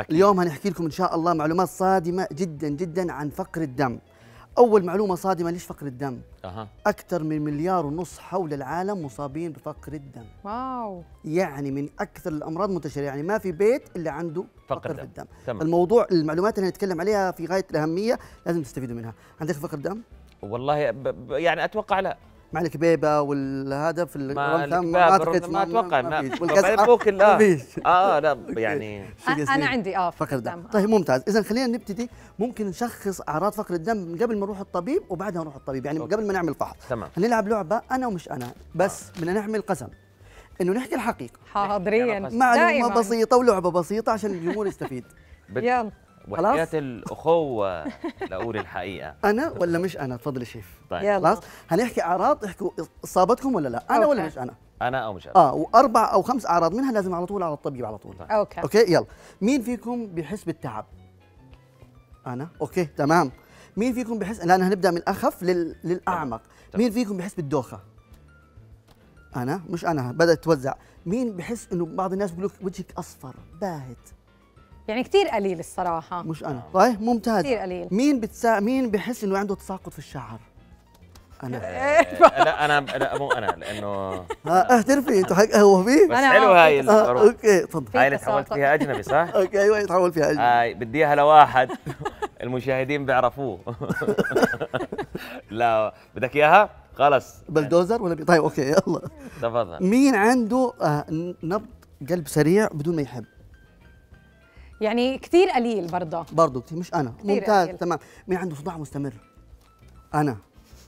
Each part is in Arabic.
أكيد. اليوم هنحكي لكم ان شاء الله معلومات صادمه جدا جدا عن فقر الدم اول معلومه صادمه ليش فقر الدم أه. اكثر من مليار ونص حول العالم مصابين بفقر الدم واو يعني من اكثر الامراض منتشره يعني ما في بيت الا عنده فقر, فقر الدم, الدم. تمام. الموضوع المعلومات اللي هنتكلم عليها في غايه الاهميه لازم تستفيدوا منها عندك فقر دم والله يعني اتوقع لا مع الكبيبه والهذا في الرمثام ما اعتقد ما اتوقع ما, ما, فيش آه،, اه لا يعني انا عندي اه فقر الدم طيب ممتاز اذا خلينا نبتدي ممكن نشخص اعراض فقر الدم قبل ما نروح الطبيب وبعدها نروح الطبيب يعني أوكي. قبل ما نعمل فحص تمام هنلعب لعبه انا ومش انا بس آه. بدنا نعمل قسم انه نحكي الحقيقه حاضرين معلومه بسيطه ولعبه بسيطه عشان الجمهور يستفيد يلا وحكايات الاخوه لاقول الحقيقه انا ولا مش انا تفضل الشيف طيب خلاص هنحكي اعراض احكوا اصابتكم ولا لا انا أوكي. ولا مش انا انا او مش انا اه واربع او خمس اعراض منها لازم على طول على الطبيب على طول طيب. اوكي اوكي يلا مين فيكم بيحس بالتعب انا اوكي تمام مين فيكم بحس الان هنبدا من الاخف لل... للاعمق طبعا. مين فيكم بحس بالدوخه انا مش انا بدات توزع مين بحس انه بعض الناس بيقول لك وجهك اصفر باهت يعني كثير قليل الصراحه مش انا طيب ممتاز كثير قليل مين بتسا... مين بحس انه عنده تساقط في الشعر انا إيه. إيه، لا انا لا مو انا لانه اهترفي أنت حق هو في بس حلو هاي آه، الصورة اوكي تفضل هاي اللي تحولت فيها اجنبي صح؟ اوكي ايوه تحول فيها اجنبي هاي بدي اياها لواحد المشاهدين بيعرفوه لا بدك اياها؟ خلص بلدوزر ولا طيب اوكي يلا تفضل مين عنده آه، نبض قلب سريع بدون ما يحب؟ يعني كثير قليل برضه برضه كثير مش انا كتير ممتاز قليل. تمام مين عنده صداع مستمر انا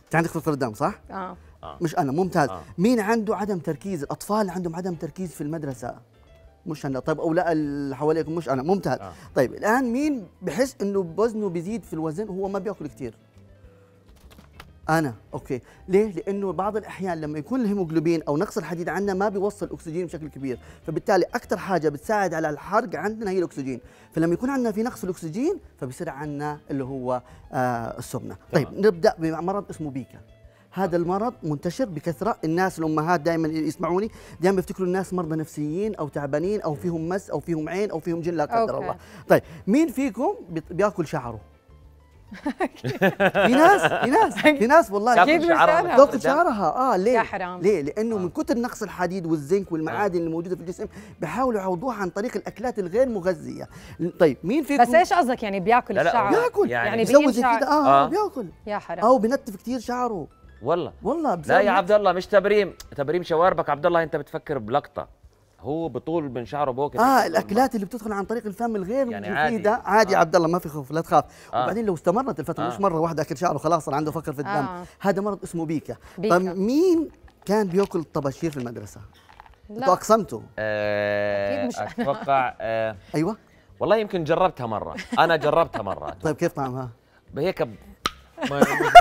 انت عندك خطر الدم صح آه. اه مش انا ممتاز آه. مين عنده عدم تركيز الاطفال اللي عندهم عدم تركيز في المدرسه مش انا طيب او لا اللي حواليكم مش انا ممتاز آه. طيب الان مين بحس انه وزنه بيزيد في الوزن هو ما بياكل كثير انا اوكي ليه لانه بعض الاحيان لما يكون الهيموجلوبين او نقص الحديد عندنا ما بيوصل الاكسجين بشكل كبير فبالتالي اكثر حاجه بتساعد على الحرق عندنا هي الاكسجين فلما يكون عندنا في نقص الاكسجين فبيصير عندنا اللي هو آه السمنه طيب نبدا بمرض اسمه بيكا هذا المرض منتشر بكثره الناس الامهات دائما يسمعوني دائما بيفتكروا الناس مرضى نفسيين او تعبانين او فيهم مس او فيهم عين او فيهم جن لا قدر الله طيب مين فيكم بياكل شعره في ناس في ناس في ناس والله كيف شعرها شعرها اه ليه؟ يا حرام ليه؟ لانه آه. من كثر نقص الحديد والزنك والمعادن آه. اللي موجوده في الجسم بحاولوا يعوضوها عن طريق الاكلات الغير مغذيه طيب مين فيكم بس ايش قصدك يعني بياكل لا لا الشعر؟ بياكل يعني, يعني كده اه, آه. بياكل يا حرام او بنتف كثير شعره والله والله لا يا عبد الله مش تبريم تبريم شواربك عبد الله انت بتفكر بلقطه هو بطول من شعره بوك اه الاكلات اللي بتدخل عن طريق الفم الغير يعني عادي ده عادي آه. عبد الله ما في خوف لا تخاف آه. وبعدين لو استمرت الفتره آه. مش مره واحده اكل شعره خلاص صار عنده فقر في الدم آه. هذا مرض اسمه بيكا, بيكا. طيب، مين كان بياكل الطباشير في المدرسه؟ لا انتوا اقسمتوا آه اكيد اتوقع آه ايوه والله يمكن جربتها مره انا جربتها مره طيب كيف طعمها؟ هيك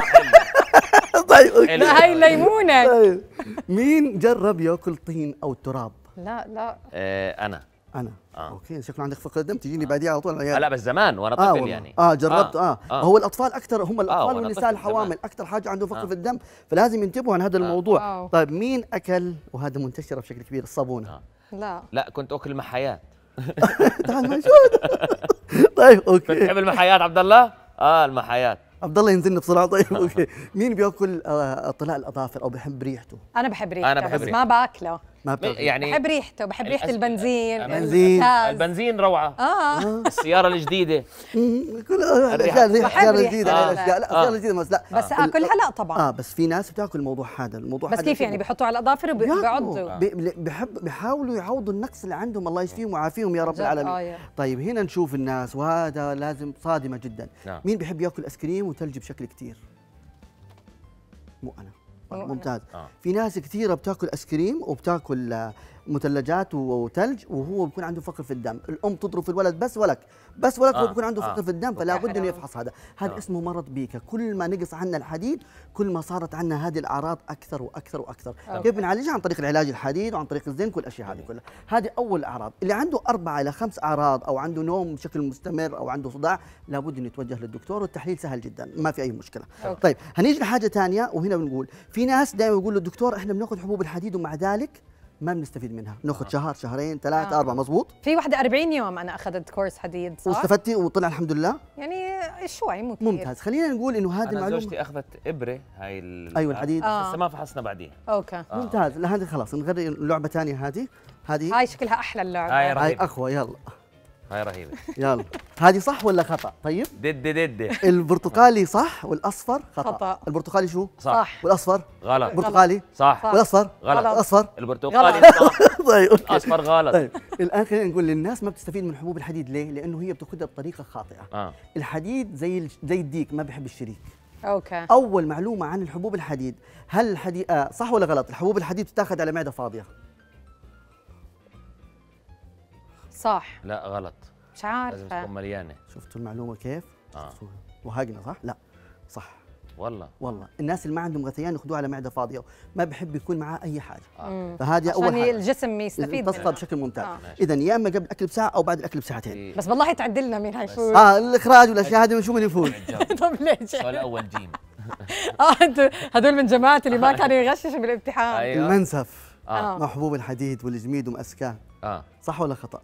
طيب هاي الليمونه طيب مين جرب ياكل طين او تراب؟ لا لا آه انا انا آه. اوكي شكله عندك فقر دم تجيني آه. بعديها على طول العيال آه، لا بس زمان وانا طفل آه يعني اه جربت آه. آه. آه هو الاطفال اكثر هم آه، الاطفال آه والنساء الحوامل اكثر حاجه عندهم فقر آه. في الدم فلازم ينتبهوا عن هذا آه. الموضوع آه. طيب مين اكل وهذا منتشر بشكل كبير الصابونه آه. لا لا كنت اكل محايات تعال موجود طيب اوكي بتحب المحيات عبد الله؟ اه المحيات عبد الله ينزلني بسرعه طيب آه. اوكي مين بياكل طلاء الاظافر او بحب ريحته؟ انا بحب ريحته انا بحب ريحته بس ما باكله ما بتغير. يعني بحب ريحته بحب ريحه البنزين البنزين البنزين روعه اه السياره الجديده كل الاشياء السياره الجديده الاشياء آه. لا السياره الجديده بس لا بس آه، اكلها لا طبعا اه بس في ناس بتاكل الموضوع هذا الموضوع بس كيف يعني بيحطوا على الاظافر وبيعضوا بحب بيحاولوا يعوضوا النقص اللي عندهم الله يشفيهم ويعافيهم يا رب العالمين آه، طيب هنا نشوف الناس وهذا لازم صادمه جدا نعم. مين بيحب ياكل ايس كريم وثلج بشكل كثير مو انا ممتاز آه. في ناس كثيره بتاكل ايس كريم وبتاكل آه، مثلجات وثلج وهو بيكون عنده فقر في الدم الام تضرب في الولد بس ولك بس ولك آه هو بيكون عنده آه فقر في الدم فلا بد انه يفحص هذا هذا آه اسمه مرض بيكا كل ما نقص عنا الحديد كل ما صارت عنا هذه الاعراض اكثر واكثر واكثر آه كيف بنعالجها عن طريق العلاج الحديد وعن طريق الزنك والاشياء هذه كلها هذه اول اعراض اللي عنده اربعه الى خمس اعراض او عنده نوم بشكل مستمر او عنده صداع لابد انه يتوجه للدكتور والتحليل سهل جدا ما في اي مشكله أوكي. طيب هنيجي لحاجه ثانيه وهنا بنقول في ناس دائما يقول للدكتور احنا بناخذ حبوب الحديد ومع ذلك ما بنستفيد منها ناخذ آه. شهر شهرين ثلاثة آه. أربعة مزبوط في واحدة 40 يوم أنا أخذت كورس حديد صح؟ واستفدتي وطلع الحمد لله يعني شوي مو ممتاز خلينا نقول إنه هذه المعلومة زوجتي أخذت إبرة هاي ال... أيوة الحديد آه. بس آه. ما فحصنا بعديها أوكي آه. ممتاز لا هذه خلاص نغير لعبة ثانية هذه هذه هاي شكلها أحلى اللعبة هاي, هاي أقوى يلا هاي رهيبه يلا هذه صح ولا خطا طيب دد دد البرتقالي صح والاصفر خطا, خطأ. البرتقالي شو صح, والاصفر غلط البرتقالي صح, صح. والاصفر غلط الاصفر البرتقالي صح طيب الاصفر غلط طيب الان خلينا نقول للناس ما بتستفيد من حبوب الحديد ليه لانه هي بتاخذها بطريقه خاطئه آه. الحديد زي زي الديك ما بحب الشريك اوكي اول معلومه عن الحبوب الحديد هل الحديد آه صح ولا غلط الحبوب الحديد تتاخذ على معده فاضيه صح لا غلط مش عارفه لازم تكون مليانه شفتوا المعلومه كيف؟ اه وهاجنا صح؟ لا صح والله والله الناس اللي ما عندهم غثيان ياخذوه على معده فاضيه ما بحب يكون معاه اي حاجه آه. فهذه اول حاجه الجسم يستفيد تصفى بشكل ممتاز آه. اذا يا اما قبل الاكل بساعه او بعد الاكل بساعتين إيه. بس والله تعدلنا مين شو اه الاخراج والاشياء هذه شو من يفوز طب ليش السؤال الاول جيم اه هذول من جماعه اللي ما كانوا يغششوا بالامتحان أيوه. المنسف آه. آه. محبوب الحديد والجميد ومأسكاه آه. صح ولا خطأ؟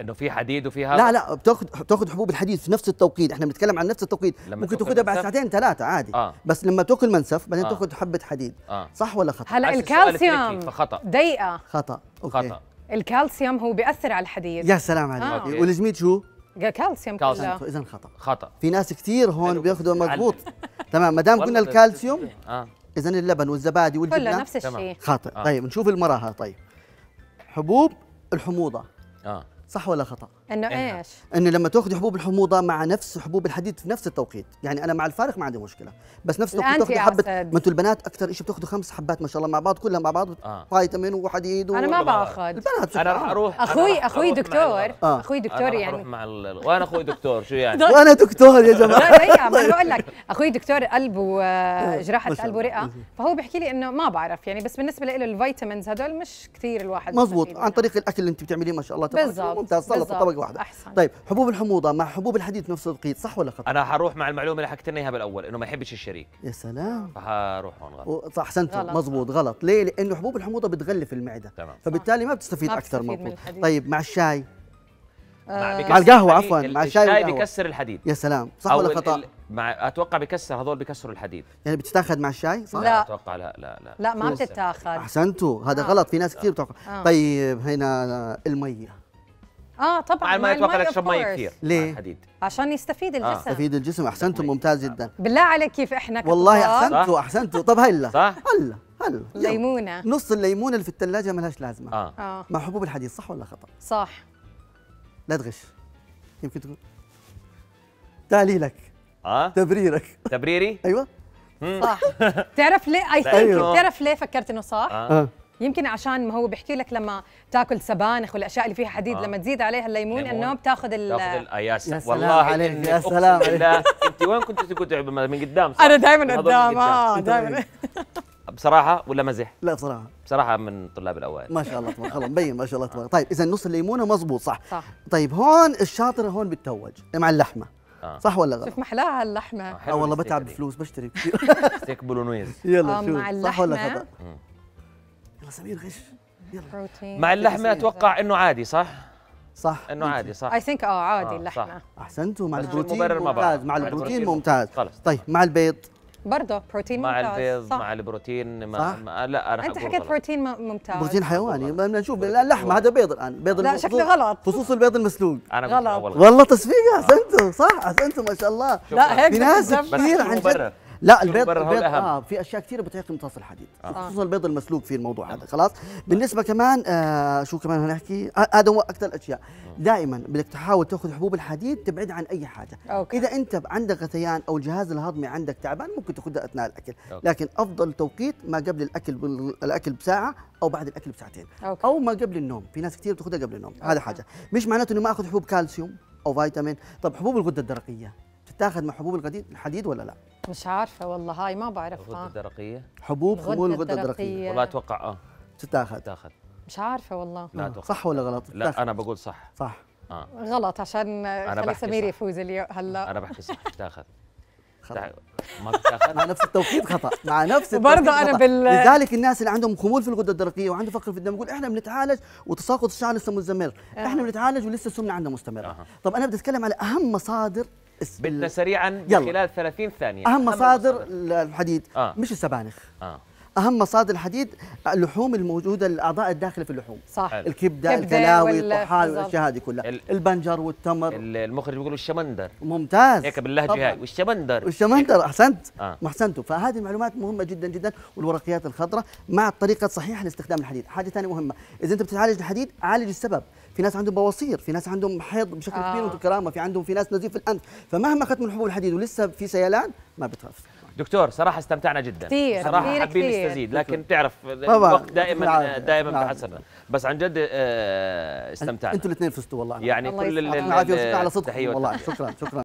انه في حديد وفي هذا لا لا بتاخذ بتاخذ حبوب الحديد في نفس التوقيت احنا بنتكلم عن نفس التوقيت ممكن تاخذها بعد ساعتين ثلاثه عادي آه. بس لما تاكل منسف بعدين آه. حبه حديد آه. صح ولا خطا هلا الكالسيوم فخطا ضيقه خطا أوكي. خطا الكالسيوم هو بياثر على الحديد يا سلام عليك آه. والجميد شو كالسيوم كالسيوم اذا خطا خطا في ناس كثير هون بياخذوا مضبوط تمام ما دام قلنا الكالسيوم آه. اذا اللبن والزبادي والجبنه كله نفس الشيء خاطئ آه. طيب نشوف المراها طيب حبوب الحموضه اه صح ولا خطا انه ايش انه لما تاخذي حبوب الحموضه مع نفس حبوب الحديد في نفس التوقيت يعني انا مع الفارق ما عندي مشكله بس نفس التوقيت تاخذي حبه ما انتوا البنات اكثر شيء بتاخذوا خمس حبات ما شاء الله مع بعض كلها مع بعض آه. فيتامين وحديد و... انا ما باخذ البنات انا راح اروح اخوي اخوي دكتور آه. اخوي دكتور يعني اروح مع آه. يعني. ال... وانا اخوي دكتور شو يعني وانا دكتور يا جماعه لا ما بقول لك اخوي دكتور قلب وجراحه إيه، قلب ورئه فهو بيحكي لي انه ما بعرف يعني بس بالنسبه له الفيتامينز هدول مش كثير الواحد مزبوط عن يعني. طريق الاكل اللي انت بتعمليه ما شاء الله تبارك بالضبط وانتهى السلطه طبقه واحده أحسن. طيب حبوب الحموضه مع حبوب الحديد نفس التوقيت صح ولا خطا انا حروح مع المعلومه اللي حكيت لنا اياها بالاول انه ما يحبش الشريك يا سلام فحروح هون غلط احسنت مضبوط غلط ليه لانه حبوب الحموضه بتغلف المعده تمام. فبالتالي ما بتستفيد اكثر مضبوط طيب مع الشاي آه، مع, مع القهوة عفوا مع الشاي الشاي بيكسر الحديد يا سلام صح ولا خطأ؟ مع اتوقع بيكسر هذول بيكسروا الحديد يعني بتتاخذ مع الشاي صح؟ لا اتوقع لا لا لا لا ما بتتاخذ احسنتوا هذا آه. غلط في ناس كثير آه. بتوقع آه. طيب هنا المية اه طبعا مع الماء يتوقع لك تشرب مي كثير ليه؟ الحديد عشان يستفيد آه. الجسم يستفيد آه. الجسم احسنتم طيب. ممتاز جدا بالله عليك كيف احنا كطباء والله احسنتوا احسنتوا طب هلا صح هلا هلا ليمونه نص الليمونه اللي في الثلاجه لهاش لازمه آه. آه. مع حبوب الحديد صح ولا خطا؟ صح لا تغش يمكن تقول تعليلك اه تبريرك تبريري؟ ايوه صح تعرف ليه؟ اي أيوة. ثينك تعرف ليه فكرت انه صح؟ آه. آه. يمكن عشان ما هو بيحكي لك لما تاكل سبانخ والاشياء اللي فيها حديد آه. لما تزيد عليها الليمون انه بتاخذ ال تاخذ آه، يا سلام والله عليك يا سلام انت وين كنت تقعد من قدام انا دائما قدام اه دائما بصراحة ولا مزح؟ لا بصراحة بصراحة من طلاب الأوائل ما شاء الله تبارك الله مبين ما شاء الله تبارك طيب إذا نص الليمونة مضبوط صح صح طيب هون الشاطرة هون بتتوج مع اللحمة آه. صح ولا غلط؟ شوف محلاها اللحمة اه, آه، والله بتعب بفلوس بشتري كثير ستيك بولونيز يلا آه شوف صح ولا خطأ؟ يلا سمير غش يلا مع اللحمه اتوقع انه عادي صح؟ صح انه عادي صح اي ثينك اه عادي آه، اللحمه احسنتوا مع البروتين ممتاز مع البروتين ممتاز خلص طيب مع البيض برضه بروتين ممتاز مع البيض مع البروتين ما صح؟ ما لا انا انت حكيت بروتين ممتاز بروتين حيواني بدنا نشوف لا هذا بيض الان بيض لا شكله غلط خصوص البيض المسلوق انا غلط والله تصفيق احسنتوا صح احسنتوا ما شاء الله لا هيك في ناس كثير عن جد لا البيض, البيض آه في اشياء كثيره بتعيق امتصاص الحديد آه. خصوصا البيض المسلوق في الموضوع آه. هذا نعم. خلاص نعم. بالنسبه كمان آه شو كمان هنحكي آه، هذا آه هو اكثر الاشياء آه. دائما بدك تحاول تاخذ حبوب الحديد تبعد عن اي حاجه أوكي. اذا انت عندك غثيان او الجهاز الهضمي عندك تعبان ممكن تاخذها اثناء الاكل أوكي. لكن افضل توقيت ما قبل الاكل الاكل بساعه او بعد الاكل بساعتين أوكي. او ما قبل النوم في ناس كثير بتاخذها قبل النوم أوكي. هذا حاجه مش معناته انه ما اخذ حبوب كالسيوم او فيتامين طب حبوب الغده الدرقيه تاخذ مع حبوب الغديد الحديد ولا لا؟ مش عارفه والله هاي ما بعرفها الغده الدرقيه حبوب حبوب الغده الدرقيه والله اتوقع اه تتاخذ تاخذ مش عارفه والله لا أتوقع. صح ولا غلط؟ لا تاخد. انا بقول صح صح آه. غلط عشان خلي سمير يفوز اليوم هلا انا بحكي صح تاخذ خطأ. ما مع نفس التوقيت خطا مع نفس برضه انا بال لذلك الناس اللي عندهم خمول في الغده الدرقيه وعنده فقر في الدم يقول احنا بنتعالج وتساقط الشعر لسه مستمر آه. احنا بنتعالج ولسه السمنه عندنا مستمره طب انا بدي اتكلم على اهم مصادر بال... سريعا خلال 30 ثانيه اهم مصادر الحديد آه. مش السبانخ آه. اهم مصادر الحديد اللحوم الموجوده الاعضاء الداخله في اللحوم صح الكبده الكلاوي الطحال والاشياء هذه كلها البنجر والتمر المخرج بيقول الشمندر ممتاز هيك باللهجه هاي والشمندر والشمندر احسنت آه. محسنته فهذه المعلومات مهمه جدا جدا والورقيات الخضراء مع الطريقه الصحيحه لاستخدام الحديد حاجه ثانيه مهمه اذا انت بتعالج الحديد عالج السبب في ناس عندهم بواسير في ناس عندهم حيض بشكل آه. كبير وكرامه في عندهم في ناس نزيف الانف فمهما اخذت من الحبوب الحديد ولسه في سيلان ما بتخف دكتور صراحه استمتعنا جدا كتير صراحه كثير حابين نستزيد لكن بتعرف الوقت دائما نعم، دائما نعم. بحسرنا بس عن جد آه، استمتعنا انتوا الاثنين فزتوا والله يعني كل العافيه على صدق والله شكرا شكرا